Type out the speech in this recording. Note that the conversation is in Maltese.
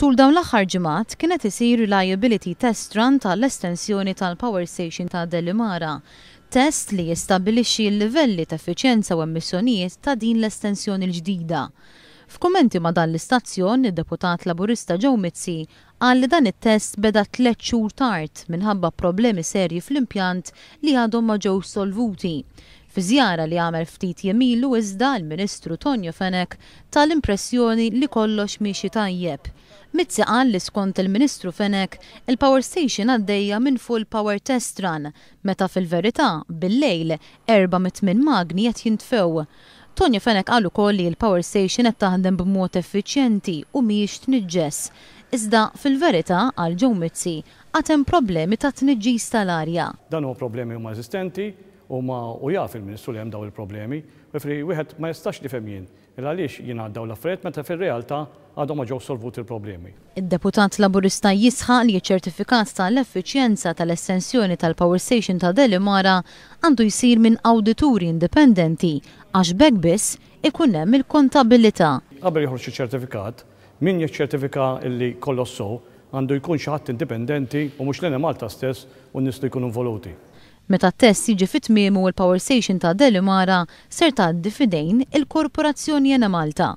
Tul dawn l-aħħar ġimgħat kienet isir reliability test run tal-estensjoni tal-Power Station ta' Delimara, test li jistabilixxi l-livelli ta' effiċjenza u emissjonijiet ta' din l-estensjoni l-ġdida. F'kummenti ma' dan l-istazzjon, id-deputat laburista Ġew Mizzi qal li dan it-test beda tliet xhur tard minħabba problemi serji fl-impjant li għadhom ma ġew solvuti. Fi żjara li għamel ftit jemilu iżda l-Ministru Tonjo Fenek tal-impressjoni li kollox miexi tajjeb. Mitzi qal li skont il-Ministru Fenek il-Power Station għaddejja minn full power test run, meta fil-verità bil-lejl 400 minn magni qed jintfew. Tonjo Fenek qal ukoll li l-Power Station qed taħdem b'mod effiċjenti u mhijiex tniġġess. Iżda fil-verità għal ġew Mitzi għatem problemi ta' tniġġis tal-arja. Dan huwa problemi huma eżistenti, u ma u jaf il-ministru li hemm daw il-problemi, ġifri wieħed ma jistax nifhem jien għaliex jina għaddaw l-affarijiet meta fil-realtà għadhom ma ġew solvut il-problemi. il deputat laburista jisħa li ċertifikat tal-effiċjenza tal-essenzjoni tal-Power Station ta' Delimara għandu jisir minn awdituri indipendenti għax bekk biss ikun hemm il-kontabilità. Qabel jħorġ ċertifikat, min jiċċertifika illi kollosso għandu jkun xi ħadd indipendenti u mhux l Malta stess u nistu jkunu involuti. Meta test jiġi fit mimu l-Power Station ta' Delimara ser tgħaddi fidejn il-Korporazzjoni Jena Malta.